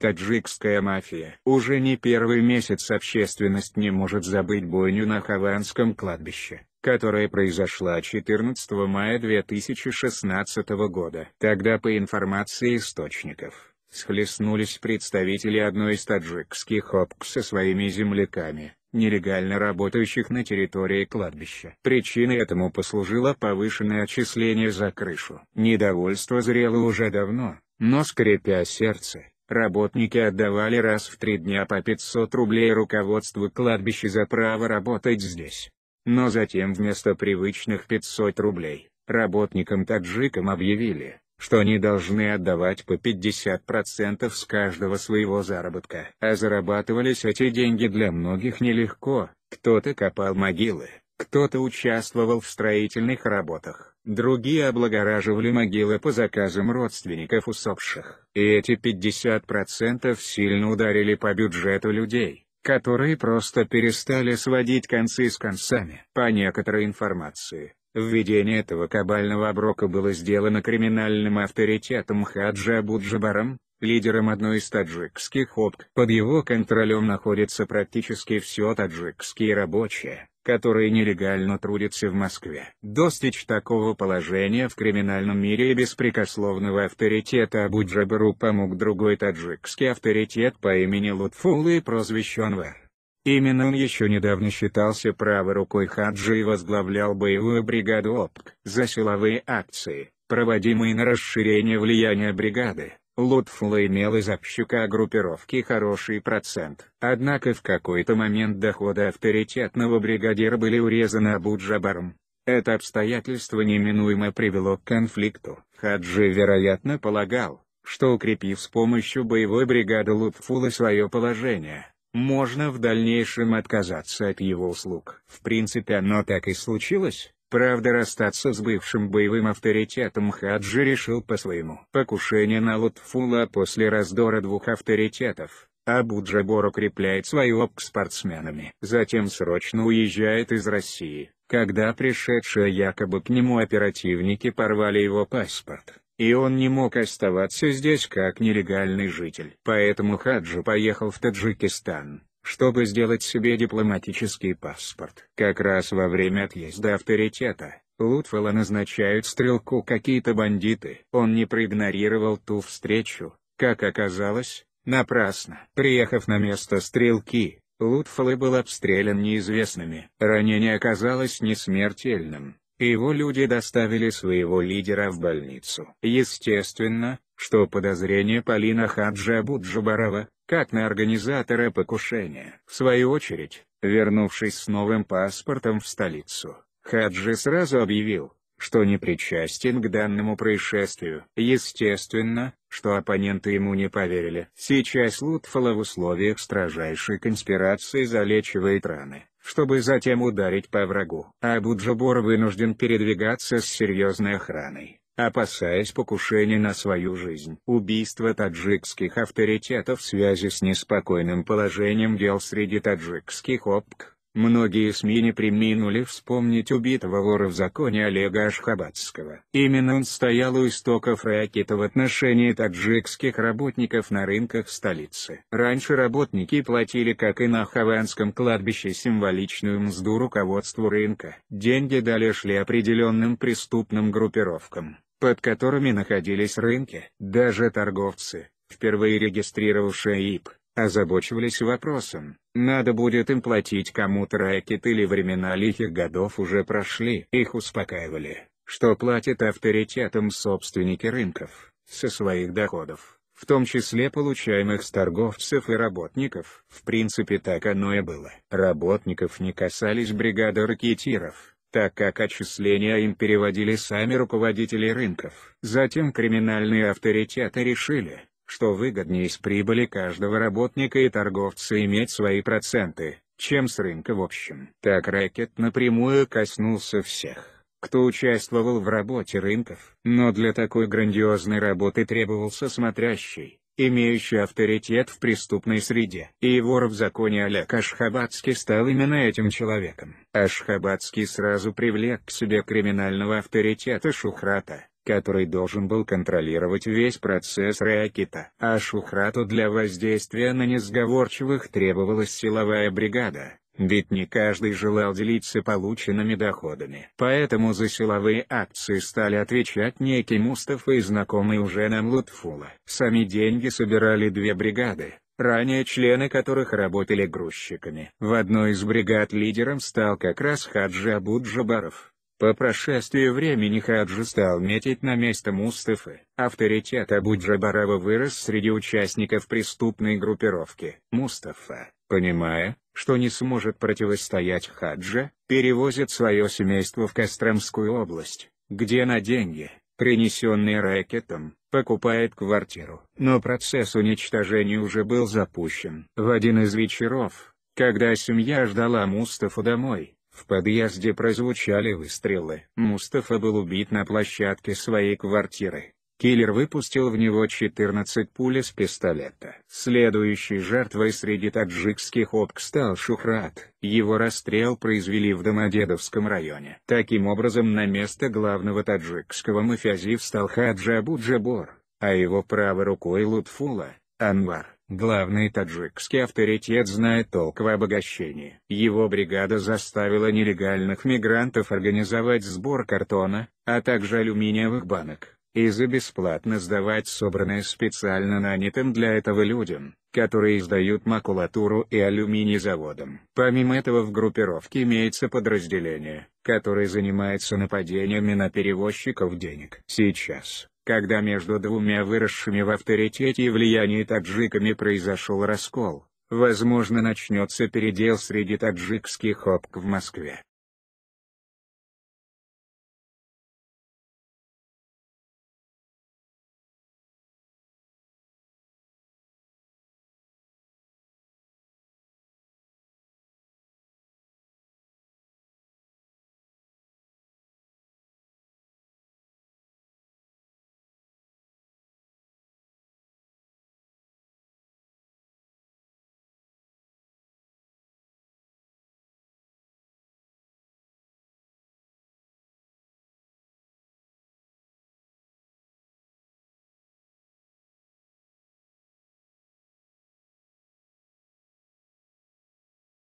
Таджикская мафия. Уже не первый месяц общественность не может забыть бойню на Хованском кладбище, которая произошла 14 мая 2016 года. Тогда по информации источников, схлестнулись представители одной из таджикских ОПК со своими земляками, нелегально работающих на территории кладбища. Причиной этому послужило повышенное отчисление за крышу. Недовольство зрело уже давно, но скрипя сердце, Работники отдавали раз в три дня по 500 рублей руководству кладбища за право работать здесь. Но затем вместо привычных 500 рублей, работникам-таджикам объявили, что они должны отдавать по 50% с каждого своего заработка. А зарабатывались эти деньги для многих нелегко, кто-то копал могилы, кто-то участвовал в строительных работах другие облагораживали могилы по заказам родственников усопших. И эти 50% сильно ударили по бюджету людей, которые просто перестали сводить концы с концами. По некоторой информации, введение этого кабального оброка было сделано криминальным авторитетом Хаджа Абуджабаром, лидером одной из таджикских ОПК. Под его контролем находится практически все таджикские рабочие, которые нелегально трудятся в Москве. Достичь такого положения в криминальном мире и беспрекословного авторитета Абуджабару помог другой таджикский авторитет по имени Лутфул и прозвищу Анвар. Именно он еще недавно считался правой рукой Хаджи и возглавлял боевую бригаду ОПК за силовые акции, проводимые на расширение влияния бригады, Лутфула имел из общака группировки хороший процент. Однако в какой-то момент доходы авторитетного бригадира были урезаны абу Это обстоятельство неминуемо привело к конфликту. Хаджи вероятно полагал, что укрепив с помощью боевой бригады Лутфула свое положение, можно в дальнейшем отказаться от его услуг. В принципе оно так и случилось, Правда расстаться с бывшим боевым авторитетом Хаджи решил по-своему. Покушение на Лутфула после раздора двух авторитетов, Абу-Джабор укрепляет свою об спортсменами. Затем срочно уезжает из России, когда пришедшие якобы к нему оперативники порвали его паспорт. И он не мог оставаться здесь как нелегальный житель. Поэтому Хаджи поехал в Таджикистан чтобы сделать себе дипломатический паспорт. Как раз во время отъезда авторитета, Лутфола назначают стрелку какие-то бандиты. Он не проигнорировал ту встречу, как оказалось, напрасно. Приехав на место стрелки, Лутфолы был обстрелян неизвестными. Ранение оказалось несмертельным. Его люди доставили своего лидера в больницу. Естественно, что подозрение Полина Хаджи Хаджабуджабарова, как на организатора покушения. В свою очередь, вернувшись с новым паспортом в столицу, Хаджи сразу объявил, что не причастен к данному происшествию. Естественно, что оппоненты ему не поверили. Сейчас Лутфола в условиях строжайшей конспирации залечивает раны, чтобы затем ударить по врагу. Абуджабор вынужден передвигаться с серьезной охраной опасаясь покушений на свою жизнь. Убийство таджикских авторитетов в связи с неспокойным положением дел среди таджикских ОПК. Многие СМИ не приминули вспомнить убитого вора в законе Олега Ашхабадского. Именно он стоял у истоков ракета в отношении таджикских работников на рынках столицы. Раньше работники платили, как и на Хованском кладбище, символичную мзду руководству рынка. Деньги дали шли определенным преступным группировкам под которыми находились рынки. Даже торговцы, впервые регистрировавшие ИП, озабочивались вопросом, надо будет им платить кому-то рэкет или времена лихих годов уже прошли. Их успокаивали, что платят авторитетом собственники рынков, со своих доходов, в том числе получаемых с торговцев и работников. В принципе так оно и было. Работников не касались бригады ракетиров, так как отчисления им переводили сами руководители рынков. Затем криминальные авторитеты решили, что выгоднее из прибыли каждого работника и торговца иметь свои проценты, чем с рынка в общем. Так рэкет напрямую коснулся всех, кто участвовал в работе рынков. Но для такой грандиозной работы требовался смотрящий, имеющий авторитет в преступной среде. И вор в законе Олег Ашхабадский стал именно этим человеком. Ашхабадский сразу привлек к себе криминального авторитета Шухрата который должен был контролировать весь процесс Реакита. А Шухрату для воздействия на несговорчивых требовалась силовая бригада, ведь не каждый желал делиться полученными доходами. Поэтому за силовые акции стали отвечать некий Мустаф и знакомый уже нам Лутфула. Сами деньги собирали две бригады, ранее члены которых работали грузчиками. В одной из бригад лидером стал как раз Хаджи Абуд По прошествии времени Хаджи стал метить на место Мустафы. Авторитет Абуджабарова вырос среди участников преступной группировки. Мустафа, понимая, что не сможет противостоять хаджа, перевозит свое семейство в Костромскую область, где на деньги, принесенные рэкетом, покупает квартиру. Но процесс уничтожения уже был запущен. В один из вечеров, когда семья ждала Мустафу домой, в подъезде прозвучали выстрелы. Мустафа был убит на площадке своей квартиры. Киллер выпустил в него 14 пуль из пистолета. Следующей жертвой среди таджикских обк стал Шухрат. Его расстрел произвели в Домодедовском районе. Таким образом на место главного таджикского мафиази встал Хаджи Абуджабор, а его правой рукой Лутфула, Анвар. Главный таджикский авторитет знает толк в обогащении. Его бригада заставила нелегальных мигрантов организовать сбор картона, а также алюминиевых банок и за бесплатно сдавать собранное специально нанятым для этого людям, которые издают макулатуру и алюминий заводом. Помимо этого в группировке имеется подразделение, которое занимается нападениями на перевозчиков денег. Сейчас, когда между двумя выросшими в авторитете и влиянии таджиками произошел раскол, возможно начнется передел среди таджикских опк в Москве.